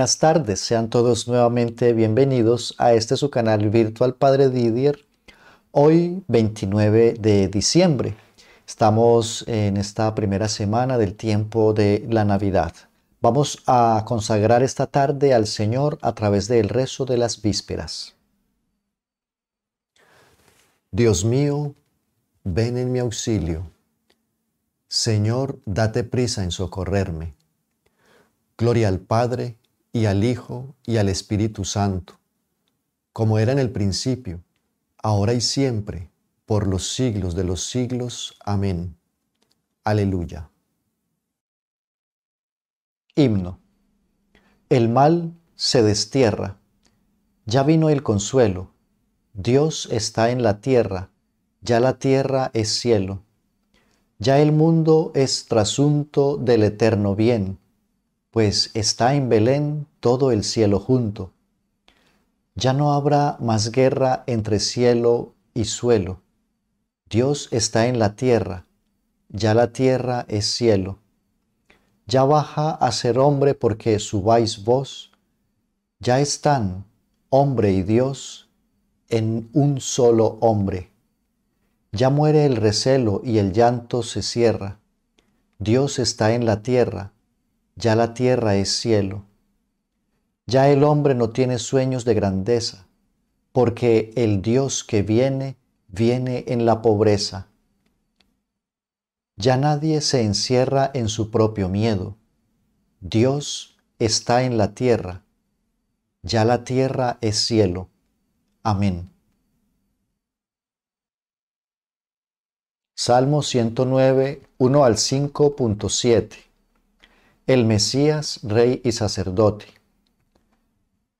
buenas tardes, sean todos nuevamente bienvenidos a este su canal virtual Padre Didier, hoy 29 de diciembre. Estamos en esta primera semana del tiempo de la Navidad. Vamos a consagrar esta tarde al Señor a través del rezo de las vísperas. Dios mío, ven en mi auxilio. Señor, date prisa en socorrerme. Gloria al Padre, y al Hijo y al Espíritu Santo, como era en el principio, ahora y siempre, por los siglos de los siglos. Amén. Aleluya. Himno. El mal se destierra. Ya vino el consuelo. Dios está en la tierra. Ya la tierra es cielo. Ya el mundo es trasunto del eterno bien pues está en Belén todo el cielo junto. Ya no habrá más guerra entre cielo y suelo. Dios está en la tierra, ya la tierra es cielo. Ya baja a ser hombre porque subáis vos. Ya están hombre y Dios en un solo hombre. Ya muere el recelo y el llanto se cierra. Dios está en la tierra ya la tierra es cielo. Ya el hombre no tiene sueños de grandeza, porque el Dios que viene, viene en la pobreza. Ya nadie se encierra en su propio miedo. Dios está en la tierra. Ya la tierra es cielo. Amén. Salmo 109, 1 al 5.7 el Mesías, Rey y Sacerdote.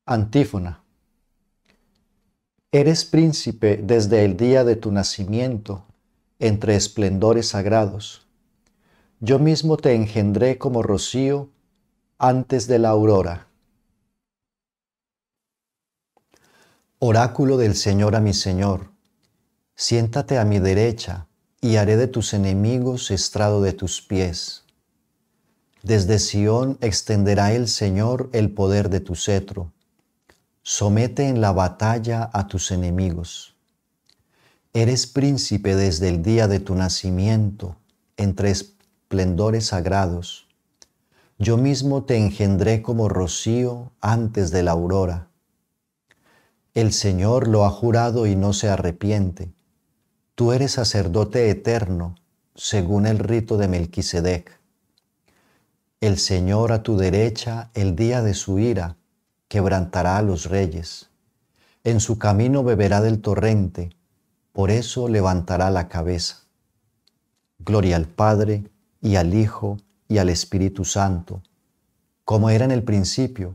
Antífona. Eres príncipe desde el día de tu nacimiento, entre esplendores sagrados. Yo mismo te engendré como rocío antes de la aurora. Oráculo del Señor a mi Señor, siéntate a mi derecha y haré de tus enemigos estrado de tus pies. Desde Sión extenderá el Señor el poder de tu cetro. Somete en la batalla a tus enemigos. Eres príncipe desde el día de tu nacimiento, entre esplendores sagrados. Yo mismo te engendré como rocío antes de la aurora. El Señor lo ha jurado y no se arrepiente. Tú eres sacerdote eterno, según el rito de Melquisedec. El Señor a tu derecha el día de su ira quebrantará a los reyes. En su camino beberá del torrente, por eso levantará la cabeza. Gloria al Padre y al Hijo y al Espíritu Santo, como era en el principio,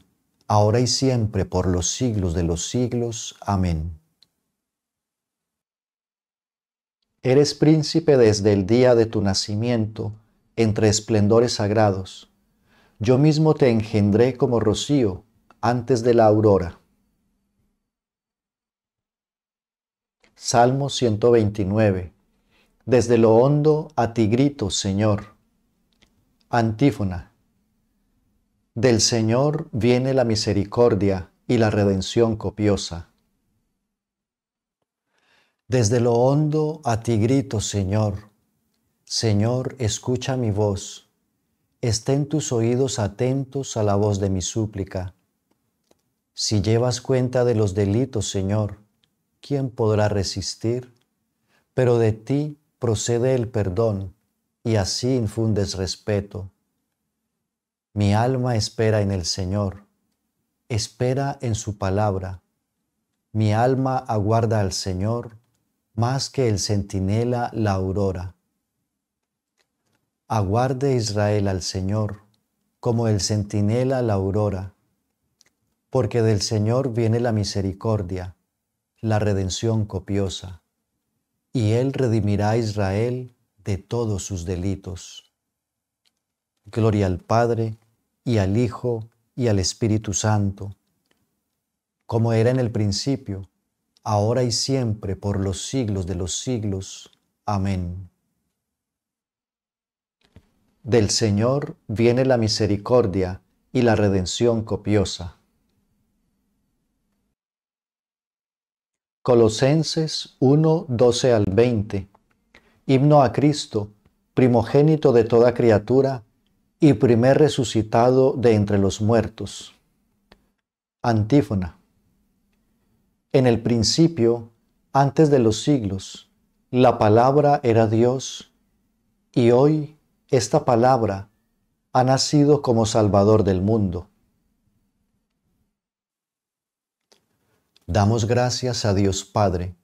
ahora y siempre, por los siglos de los siglos. Amén. Eres príncipe desde el día de tu nacimiento, entre esplendores sagrados yo mismo te engendré como rocío antes de la aurora. Salmo 129. Desde lo hondo a ti grito, Señor. Antífona. Del Señor viene la misericordia y la redención copiosa. Desde lo hondo a ti grito, Señor. Señor, escucha mi voz estén tus oídos atentos a la voz de mi súplica. Si llevas cuenta de los delitos, Señor, ¿quién podrá resistir? Pero de ti procede el perdón y así infundes respeto. Mi alma espera en el Señor, espera en su palabra. Mi alma aguarda al Señor más que el centinela la aurora. Aguarde Israel al Señor, como el centinela la aurora, porque del Señor viene la misericordia, la redención copiosa, y Él redimirá a Israel de todos sus delitos. Gloria al Padre, y al Hijo, y al Espíritu Santo, como era en el principio, ahora y siempre, por los siglos de los siglos. Amén. Del Señor viene la misericordia y la redención copiosa. Colosenses 1, 12 al 20. Himno a Cristo, primogénito de toda criatura y primer resucitado de entre los muertos. Antífona. En el principio, antes de los siglos, la palabra era Dios, y hoy esta palabra ha nacido como Salvador del mundo. Damos gracias a Dios Padre,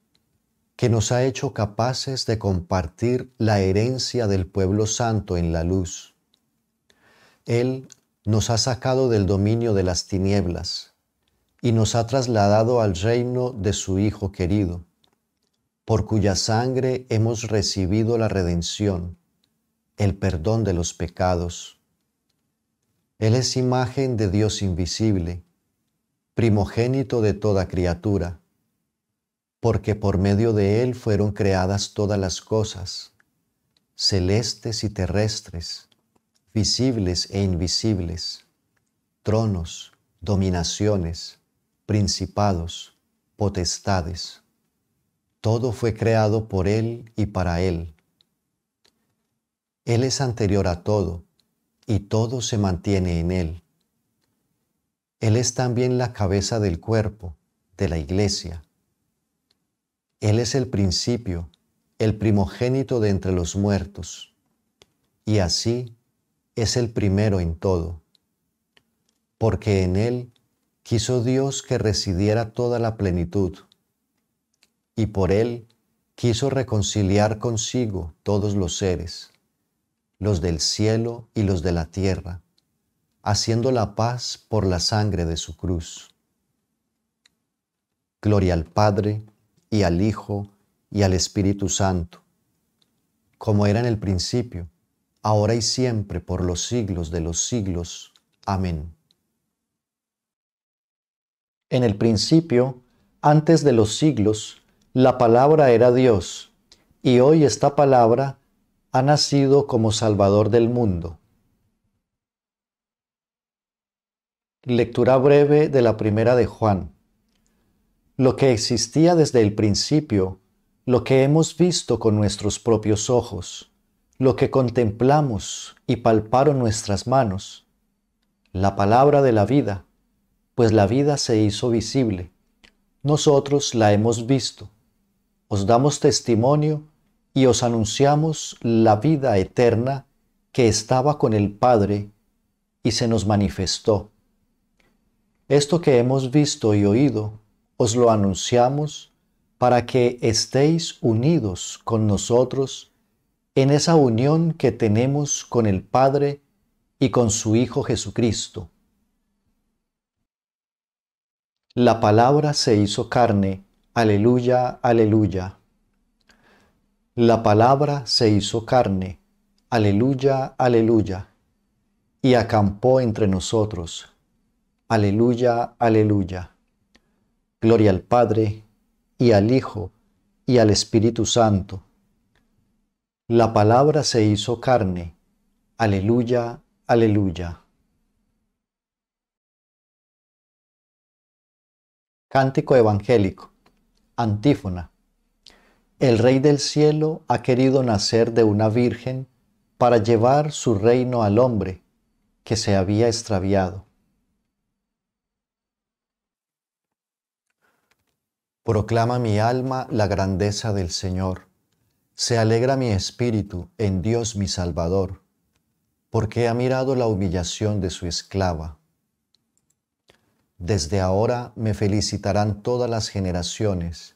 que nos ha hecho capaces de compartir la herencia del pueblo santo en la luz. Él nos ha sacado del dominio de las tinieblas y nos ha trasladado al reino de su Hijo querido, por cuya sangre hemos recibido la redención el perdón de los pecados. Él es imagen de Dios invisible, primogénito de toda criatura, porque por medio de Él fueron creadas todas las cosas, celestes y terrestres, visibles e invisibles, tronos, dominaciones, principados, potestades. Todo fue creado por Él y para Él él es anterior a todo y todo se mantiene en Él. Él es también la cabeza del cuerpo, de la iglesia. Él es el principio, el primogénito de entre los muertos, y así es el primero en todo, porque en Él quiso Dios que residiera toda la plenitud, y por Él quiso reconciliar consigo todos los seres los del cielo y los de la tierra, haciendo la paz por la sangre de su cruz. Gloria al Padre y al Hijo y al Espíritu Santo, como era en el principio, ahora y siempre, por los siglos de los siglos. Amén. En el principio, antes de los siglos, la palabra era Dios, y hoy esta palabra ha nacido como Salvador del mundo. Lectura breve de la primera de Juan. Lo que existía desde el principio, lo que hemos visto con nuestros propios ojos, lo que contemplamos y palparon nuestras manos, la palabra de la vida, pues la vida se hizo visible. Nosotros la hemos visto. Os damos testimonio y os anunciamos la vida eterna que estaba con el Padre y se nos manifestó. Esto que hemos visto y oído, os lo anunciamos para que estéis unidos con nosotros en esa unión que tenemos con el Padre y con su Hijo Jesucristo. La palabra se hizo carne, aleluya, aleluya la palabra se hizo carne, aleluya, aleluya, y acampó entre nosotros, aleluya, aleluya. Gloria al Padre, y al Hijo, y al Espíritu Santo. La palabra se hizo carne, aleluya, aleluya. Cántico Evangélico, antífona el Rey del Cielo ha querido nacer de una virgen para llevar su reino al hombre que se había extraviado. Proclama mi alma la grandeza del Señor. Se alegra mi espíritu en Dios mi Salvador, porque ha mirado la humillación de su esclava. Desde ahora me felicitarán todas las generaciones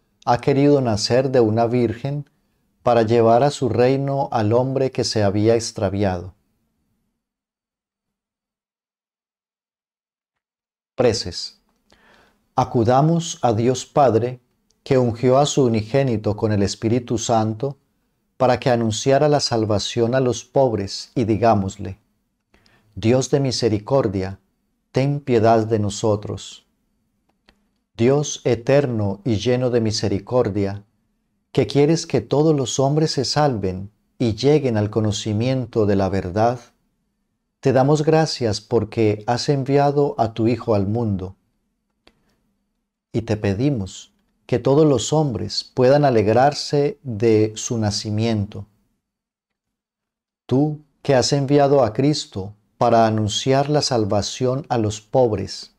ha querido nacer de una virgen para llevar a su reino al hombre que se había extraviado. Preces. Acudamos a Dios Padre, que ungió a su unigénito con el Espíritu Santo, para que anunciara la salvación a los pobres, y digámosle, Dios de misericordia, ten piedad de nosotros. Dios eterno y lleno de misericordia, que quieres que todos los hombres se salven y lleguen al conocimiento de la verdad, te damos gracias porque has enviado a tu Hijo al mundo. Y te pedimos que todos los hombres puedan alegrarse de su nacimiento. Tú que has enviado a Cristo para anunciar la salvación a los pobres,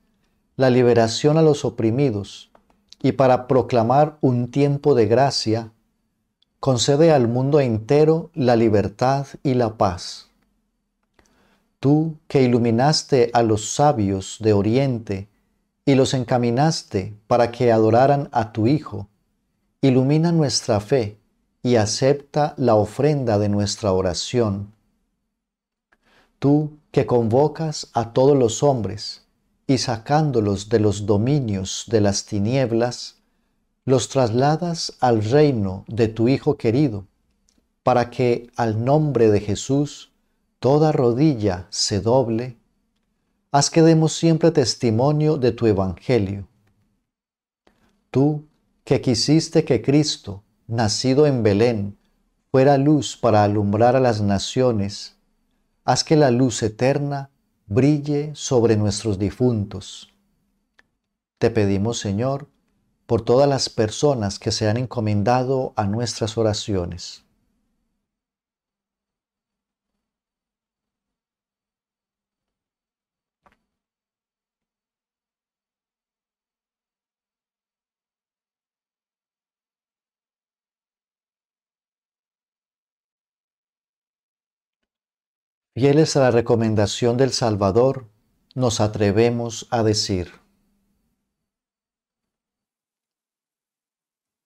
la liberación a los oprimidos y para proclamar un tiempo de gracia, concede al mundo entero la libertad y la paz. Tú que iluminaste a los sabios de Oriente y los encaminaste para que adoraran a tu Hijo, ilumina nuestra fe y acepta la ofrenda de nuestra oración. Tú que convocas a todos los hombres, y sacándolos de los dominios de las tinieblas, los trasladas al reino de tu Hijo querido, para que al nombre de Jesús toda rodilla se doble. Haz que demos siempre testimonio de tu Evangelio. Tú, que quisiste que Cristo, nacido en Belén, fuera luz para alumbrar a las naciones, haz que la luz eterna brille sobre nuestros difuntos. Te pedimos, Señor, por todas las personas que se han encomendado a nuestras oraciones Fieles a la recomendación del Salvador, nos atrevemos a decir,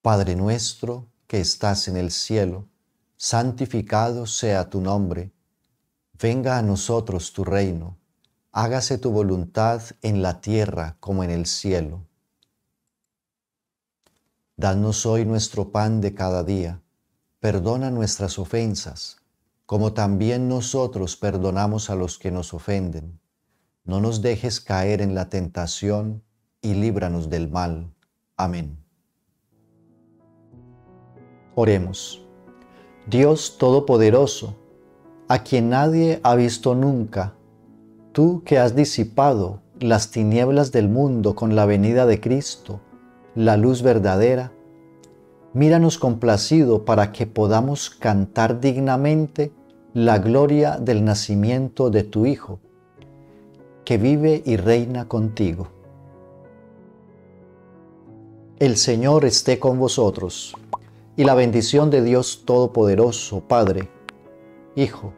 Padre nuestro que estás en el cielo, santificado sea tu nombre, venga a nosotros tu reino, hágase tu voluntad en la tierra como en el cielo. Danos hoy nuestro pan de cada día, perdona nuestras ofensas como también nosotros perdonamos a los que nos ofenden. No nos dejes caer en la tentación y líbranos del mal. Amén. Oremos. Dios Todopoderoso, a quien nadie ha visto nunca, tú que has disipado las tinieblas del mundo con la venida de Cristo, la luz verdadera, míranos complacido para que podamos cantar dignamente la gloria del nacimiento de tu Hijo, que vive y reina contigo. El Señor esté con vosotros, y la bendición de Dios Todopoderoso, Padre, Hijo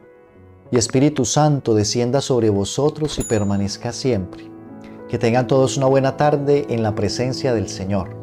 y Espíritu Santo descienda sobre vosotros y permanezca siempre. Que tengan todos una buena tarde en la presencia del Señor.